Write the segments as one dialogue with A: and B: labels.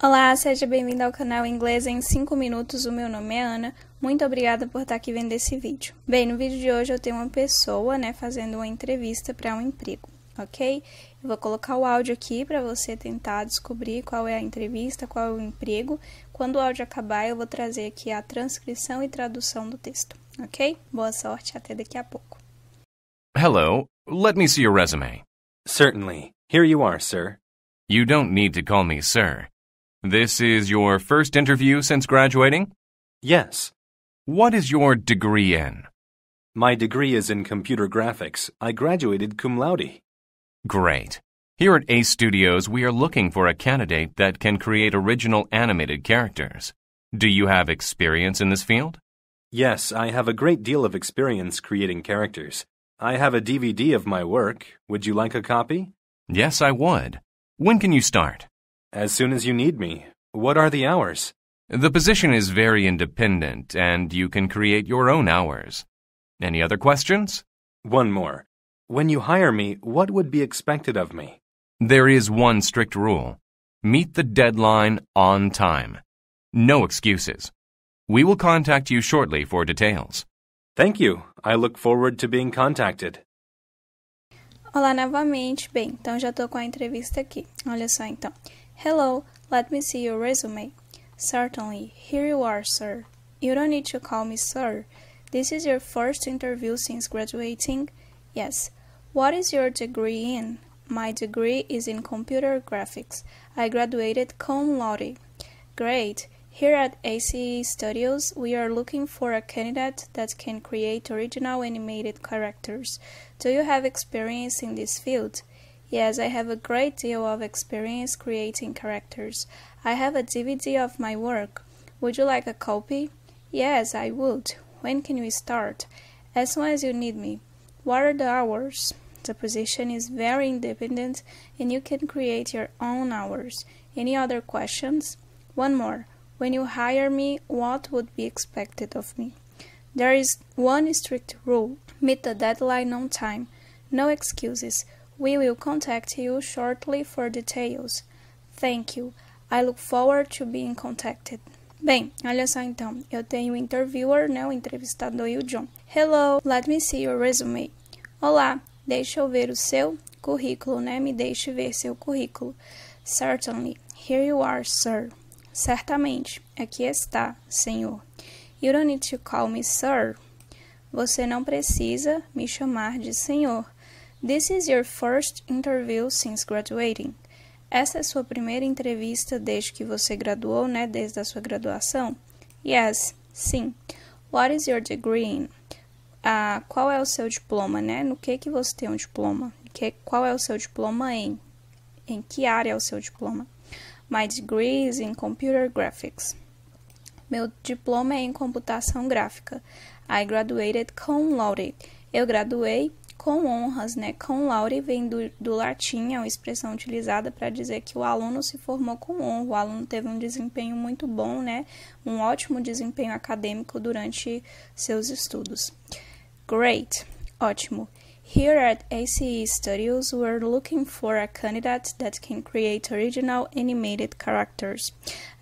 A: Olá, seja bem-vindo ao canal Inglês em 5 Minutos. O meu nome é Ana. Muito obrigada por estar aqui vendo esse vídeo. Bem, no vídeo de hoje eu tenho uma pessoa, né, fazendo uma entrevista para um emprego, ok? Eu vou colocar o áudio aqui para você tentar descobrir qual é a entrevista, qual é o emprego. Quando o áudio acabar, eu vou trazer aqui a transcrição e tradução do texto, ok? Boa sorte, até daqui a pouco.
B: Hello, let me see your resume. Certainly. Here you are, sir. You don't need to call me sir. This is your first interview since graduating?
C: Yes. What is your degree in? My degree is in computer graphics. I graduated cum laude.
B: Great. Here at Ace Studios, we are looking for a candidate that can create original animated characters. Do you have experience in this field?
C: Yes, I have a great deal of experience creating characters. I have a DVD of my work. Would you like a copy? Yes, I would. When can you start? As soon as you need
B: me. What are the hours? The position is very independent, and you can create your own hours. Any other questions? One more. When you hire me,
C: what would be expected of me?
B: There is one strict rule. Meet the deadline on time. No excuses. We will contact you shortly for
C: details. Thank you. I look forward to being contacted.
A: Olá novamente. Bem, então já estou com a entrevista aqui. Olha só então. Hello, let me see your resume. Certainly, here you are, sir. You don't need to call me sir. This is your first interview since graduating? Yes. What is your degree in? My degree is in computer graphics. I graduated cum laude. Great. Here at ACE Studios, we are looking for a candidate that can create original animated characters. Do you have experience in this field? Yes, I have a great deal of experience creating characters. I have a DVD of my work. Would you like a copy? Yes, I would. When can we start? As soon as you need me. What are the hours? The position is very independent and you can create your own hours. Any other questions? One more. When you hire me, what would be expected of me? There is one strict rule meet the deadline on time. No excuses. We will contact you shortly for details. Thank you. I look forward to being contacted. Bem, olha só então. Eu tenho o interviewer, né, o entrevistador e o John. Hello, let me see your resume. Olá, deixa eu ver o seu currículo, né? Me deixe ver seu currículo. Certainly. Here you are, sir. Certamente. Aqui está, senhor. You don't need to call me sir. Você não precisa me chamar de senhor. This is your first interview since graduating. Essa é sua primeira entrevista desde que você graduou, né? Desde a sua graduação? Yes, sim. What is your degree in? Ah, qual é o seu diploma, né? No que que você tem um diploma? Que, qual é o seu diploma em? Em que área é o seu diploma? My degree is in computer graphics. Meu diploma é em computação gráfica. I graduated cum laude. Eu graduei com honras, né? Com laure, vem do, do latim, é uma expressão utilizada para dizer que o aluno se formou com honra, o aluno teve um desempenho muito bom, né? Um ótimo desempenho acadêmico durante seus estudos. Great, ótimo. Here at ACE Studios, we're looking for a candidate that can create original animated characters.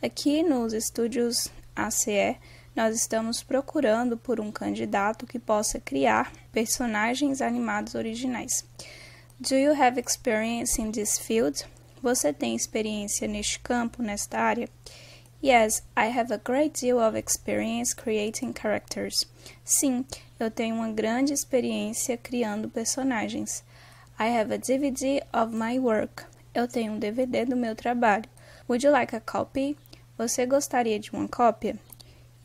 A: Aqui nos estúdios ACE, nós estamos procurando por um candidato que possa criar personagens animados originais. Do you have experience in this field? Você tem experiência neste campo, nesta área? Yes, I have a great deal of experience creating characters. Sim, eu tenho uma grande experiência criando personagens. I have a DVD of my work. Eu tenho um DVD do meu trabalho. Would you like a copy? Você gostaria de uma cópia?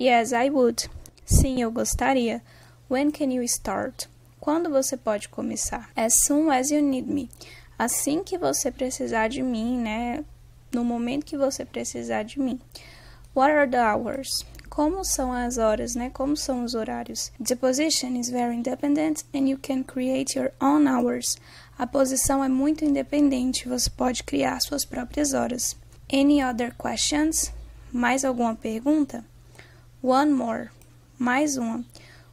A: Yes, I would. Sim, eu gostaria. When can you start? Quando você pode começar? As soon as you need me. Assim que você precisar de mim, né? No momento que você precisar de mim. What are the hours? Como são as horas, né? Como são os horários? The position is very independent and you can create your own hours. A posição é muito independente, você pode criar suas próprias horas. Any other questions? Mais alguma pergunta? One more. Mais uma.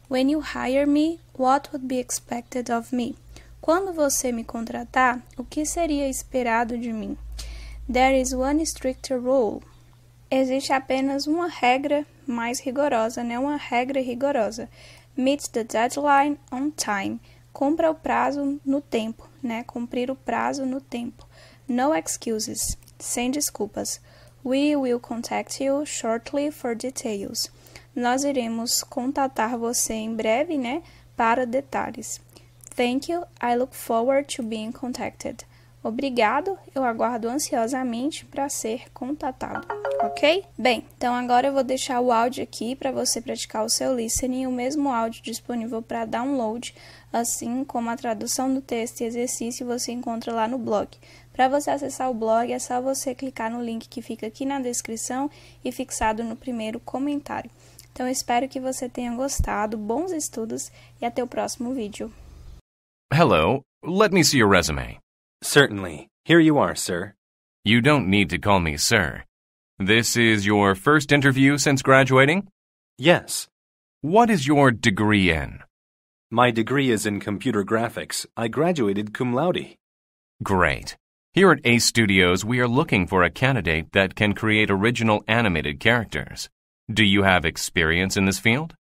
A: When you hire me, what would be expected of me? Quando você me contratar, o que seria esperado de mim? There is one strict rule. Existe apenas uma regra mais rigorosa, né? Uma regra rigorosa. Meet the deadline on time. Cumpra o prazo no tempo, né? Cumprir o prazo no tempo. No excuses. Sem desculpas. We will contact you shortly for details. Nós iremos contatar você em breve, né, para detalhes. Thank you. I look forward to being contacted. Obrigado, eu aguardo ansiosamente para ser contatado, ok? Bem, então agora eu vou deixar o áudio aqui para você praticar o seu listening, o mesmo áudio disponível para download, assim como a tradução do texto e exercício você encontra lá no blog. Para você acessar o blog, é só você clicar no link que fica aqui na descrição e fixado no primeiro comentário. Então, espero que você tenha gostado, bons estudos e até o próximo vídeo.
B: Hello, let me see your resume. Certainly. Here you are, sir. You don't need to call me sir.
C: This is your first interview since graduating? Yes. What is
B: your degree in?
C: My degree is in computer graphics. I graduated cum laude.
B: Great. Here at ACE Studios, we are looking for a candidate that can create original animated characters. Do you have experience in this field?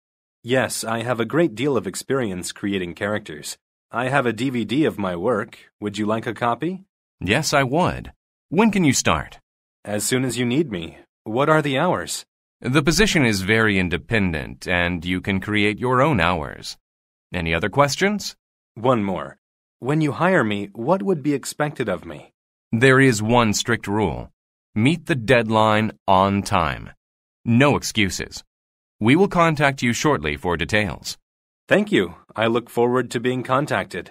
C: Yes, I have a great deal of experience creating characters. I have a DVD of my work. Would you like a copy? Yes, I would. When can you start? As soon as you need
B: me. What are the hours? The position is very independent, and you can create your own hours. Any other questions? One more. When you hire me,
C: what would be expected of me?
B: There is one strict rule. Meet the deadline on time. No excuses. We will contact you shortly for
C: details. Thank you. I look forward to being contacted.